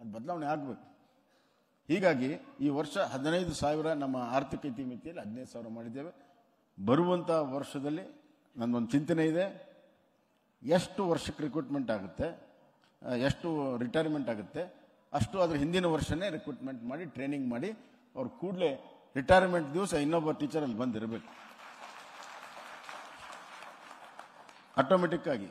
ಅದು ಬದಲಾವಣೆ ಆಗಬೇಕು ಹೀಗಾಗಿ ಈ ವರ್ಷ ಹದಿನೈದು ಸಾವಿರ ನಮ್ಮ ಆರ್ಥಿಕ ಇತಿಮಿತಿಯಲ್ಲಿ ಹದಿನೈದು ಸಾವಿರ ಮಾಡಿದ್ದೇವೆ ಬರುವಂಥ ವರ್ಷದಲ್ಲಿ ನನ್ನೊಂದು ಚಿಂತನೆ ಇದೆ ಎಷ್ಟು ವರ್ಷಕ್ಕೆ ರಿಕ್ರೂಟ್ಮೆಂಟ್ ಆಗುತ್ತೆ ಎಷ್ಟು ರಿಟೈರ್ಮೆಂಟ್ ಆಗುತ್ತೆ ಅಷ್ಟು ಅದರ ಹಿಂದಿನ ವರ್ಷನೇ ರಿಕ್ರೂಟ್ಮೆಂಟ್ ಮಾಡಿ ಟ್ರೈನಿಂಗ್ ಮಾಡಿ ಅವ್ರು ಕೂಡಲೇ ರಿಟೈರ್ಮೆಂಟ್ ದಿವಸ ಇನ್ನೊಬ್ಬ ಟೀಚರಲ್ಲಿ ಬಂದಿರಬೇಕು ಆಟೋಮೆಟಿಕ್ಕಾಗಿ